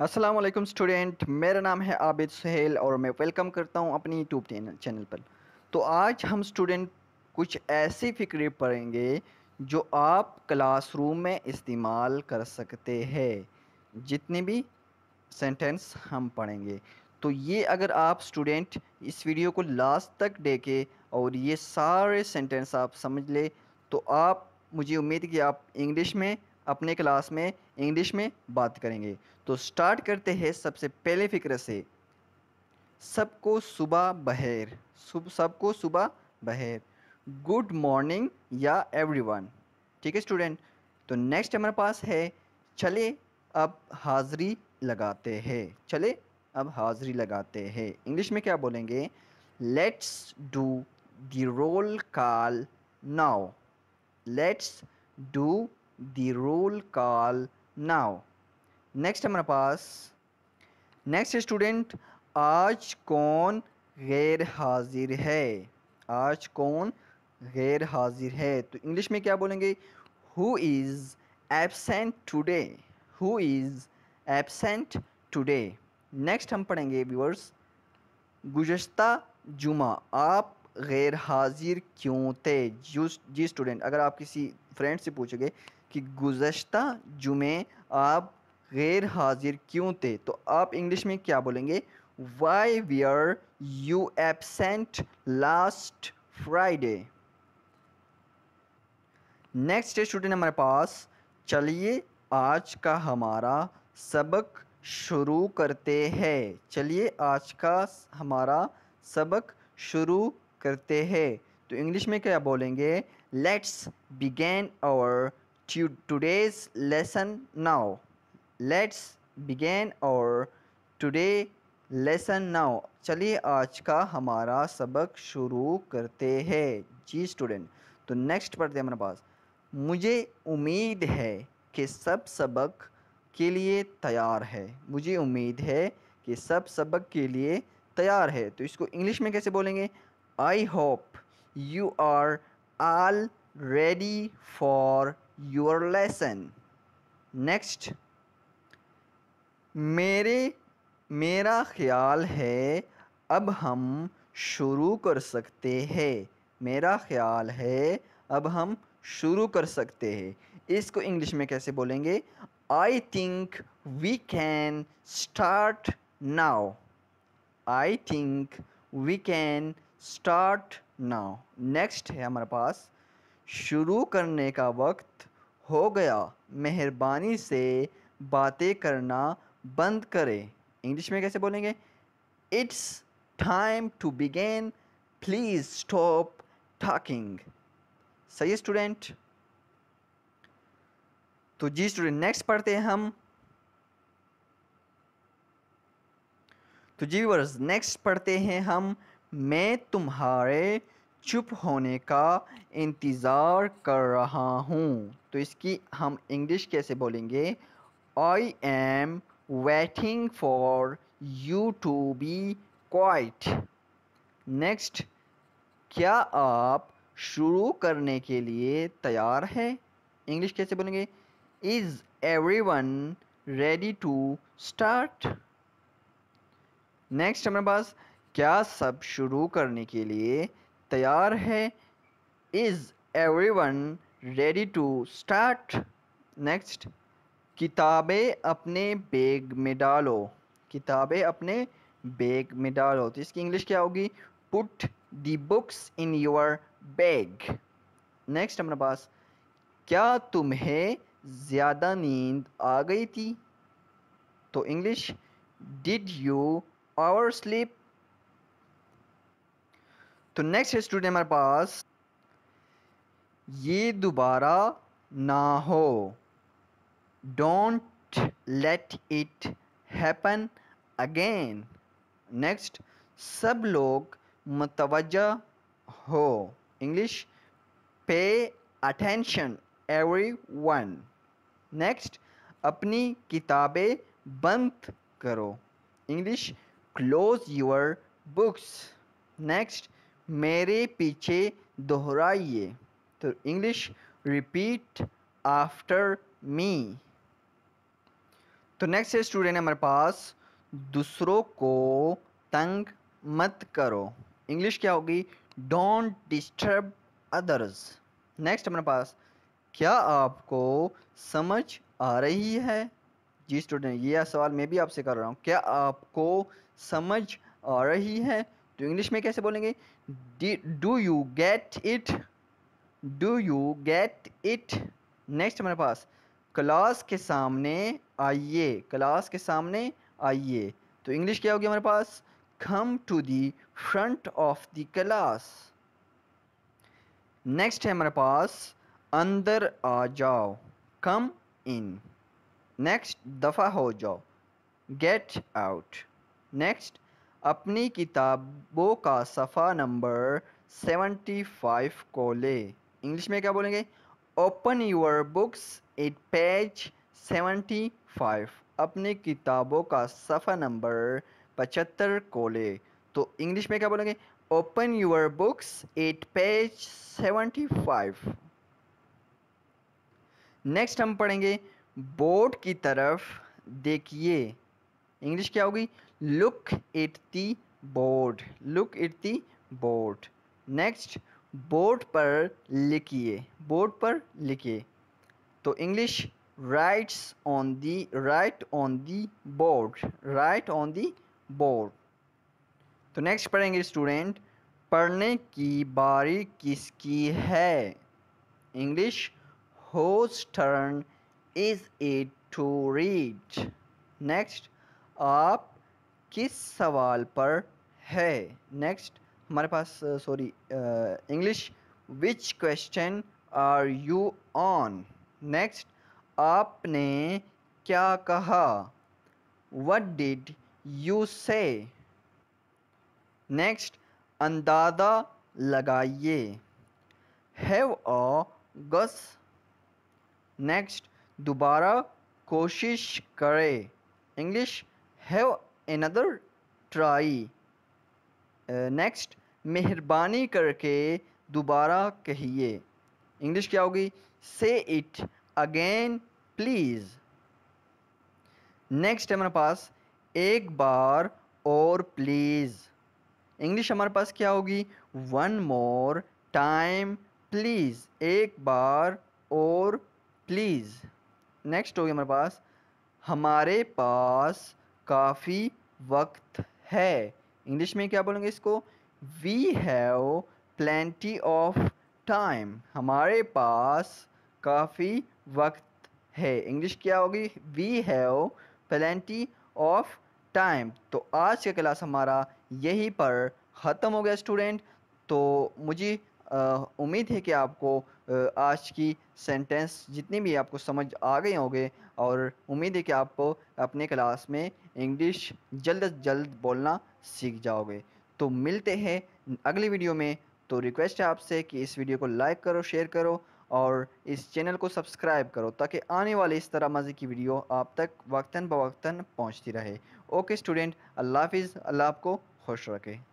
Aslam student मेरा नाम है आबिद सहेल और मैं वेलकम करता हूँ अपनी यूट्यूब चैनल पर तो आज हम स्टूडेंट कुछ ऐसी फ़िक्रे पढ़ेंगे जो आप क्लासरूम में इस्तेमाल कर सकते हैं जितने भी सेंटेंस हम पढ़ेंगे तो ये अगर आप स्टूडेंट इस वीडियो को लास्ट तक देखे और ये सारे सेंटेंस आप समझ ले तो आप मुझे उम्मीद कि आप इंग्लिश में अपने क्लास में इंग्लिश में बात करेंगे तो स्टार्ट करते हैं सबसे पहले फिक्र से सबको सुबह बहेर सुब सबको सुबह बहेर गुड मॉर्निंग या एवरीवन ठीक है स्टूडेंट तो नेक्स्ट हमारे पास है चले अब हाज़री लगाते हैं चले अब हाजिरी लगाते हैं इंग्लिश में क्या बोलेंगे let's do the roll call now let's do the roll call now next हमारे पास नेक्स्ट स्टूडेंट आज कौन गैर हाजिर है आज कौन गैर हाजिर है तो इंग्लिश में क्या बोलेंगे who is absent today who is absent today next हम पढ़ेंगे व्यूअर्स गुजशत जुमा आप गैर हाजिर क्यों थे जी स्टूडेंट अगर आप किसी फ्रेंड से पूछोगे कि गुज्तर जुमे आप गैर हाजिर क्यों थे तो आप इंग्लिश में क्या बोलेंगे why we are you absent last Friday next student हमारे पास चलिए आज का हमारा सबक शुरू करते हैं चलिए आज का हमारा सबक शुरू करते हैं तो इंग्लिश में क्या बोलेंगे let's begin our to today's lesson now let's begin our today lesson now चलिए आज का हमारा सबक शुरू करते हैं जी स्टूडेंट तो नेक्स्ट पढ़ते हैं हमारे पास मुझे उम्मीद है कि सब सबक के लिए तैयार है मुझे उम्मीद है कि सब सबक के लिए तैयार है तो इसको इंग्लिश में कैसे बोलेंगे I hope you are all ready for your lesson next मेरे मेरा ख्याल है अब हम शुरू कर सकते हैं मेरा ख्याल है अब हम शुरू कर सकते हैं इसको इंग्लिश में कैसे बोलेंगे I think we can start now I think we can start now next है हमारे पास शुरू करने का वक्त हो गया मेहरबानी से बातें करना बंद करें इंग्लिश में कैसे बोलेंगे it's time to begin please stop talking सही स्टूडेंट तो जी स्टूडेंट नेक्स्ट पढ़ते हैं हम तो जी वर्स नेक्स्ट पढ़ते हैं हम मैं तुम्हारे चुप होने का इंतज़ार कर रहा हूँ तो इसकी हम इंग्लिश कैसे बोलेंगे I am waiting for you to be quiet next क्या आप शुरू करने के लिए तैयार हैं इंग्लिश कैसे बोलेंगे is everyone ready to start next हमारे पास क्या सब शुरू करने के लिए तैयार है is everyone ready to start next किताबें अपने बैग में डालो किताबें अपने बैग में डालो तो इसकी इंग्लिश क्या होगी put the books in your bag next हमारे पास क्या तुम्हें ज़्यादा नींद आ गई थी तो English did you oversleep तो नेक्स्ट है स्टूडेंट हमारे पास ये दोबारा ना हो don't let it happen again next सब लोग मतवजा हो English pay attention every one next अपनी किताबें बंद करो English close your books next मेरे पीछे दोहराइए तो इंग्लिश रिपीट आफ्टर मी तो नेक्स्ट है स्टूडेंट हमारे पास दूसरों को तंग मत करो इंग्लिश क्या होगी डोंट डिस्टर्ब अदर्स नेक्स्ट हमारे पास क्या आपको समझ आ रही है जी स्टूडेंट ये सवाल मैं भी आपसे कर रहा हूँ क्या आपको समझ आ रही है तो इंग्लिश में कैसे बोलेंगे do you get it do you get it next हमारे पास क्लास के सामने आइए क्लास के सामने आइए तो इंग्लिश क्या होगी हमारे पास come to the front of the class next है हमारे पास अंदर आ जाओ कम इन नेक्स्ट दफ़ा हो जाओ गेट आउट नेक्स्ट अपनी किताबों का सफ़ा नंबर सेवेंटी फाइव को ले इंग्लिश में क्या बोलेंगे open your books at page seventy five अपनी किताबों का सफ़ा नंबर पचहत्तर को ले तो इंग्लिश में क्या बोलेंगे open your books at page seventy five next हम पढ़ेंगे बोर्ड की तरफ देखिए इंग्लिश क्या होगी look at the board look at the board next board पर लिखिए बोर्ड पर लिखिए तो English writes on the write on the board write on the board तो नेक्स्ट पढ़ेंगे स्टूडेंट पढ़ने की बारी किसकी है English whose turn is it to read next आप किस सवाल पर है नेक्स्ट हमारे पास sorry English which question are you on next आपने क्या कहा what did you say next अंदाज़ा लगाइए हैव अ गस नेक्स्ट दोबारा कोशिश करें English have another try. Next uh, मेहरबानी करके दोबारा कहिए इंग्लिश क्या होगी से इट अगेन प्लीज़ नेक्स्ट हमारे पास एक बार और प्लीज़ इंग्लिश हमारे पास क्या होगी वन मोर टाइम प्लीज़ एक बार और प्लीज़ नेक्स्ट होगी हमारे पास हमारे पास काफ़ी वक्त है इंग्लिश में क्या बोलेंगे इसको we have plenty of time हमारे पास काफ़ी वक्त है इंग्लिश क्या होगी we have plenty of time तो आज का क्लास हमारा यहीं पर ख़त्म हो गया स्टूडेंट तो मुझे उम्मीद है कि आपको आज की सेंटेंस जितनी भी आपको समझ आ गए होंगे और उम्मीद है कि आपको अपने क्लास में इंग्लिश जल्द अज जल्द बोलना सीख जाओगे तो मिलते हैं अगली वीडियो में तो रिक्वेस्ट है आपसे कि इस वीडियो को लाइक करो शेयर करो और इस चैनल को सब्सक्राइब करो ताकि आने वाले इस तरह मज़े की वीडियो आप तक वक्ता बवक्ता पहुँचती रहे ओके स्टूडेंट अल्लाह हाफिज़ अल्लाह आपको खुश रखे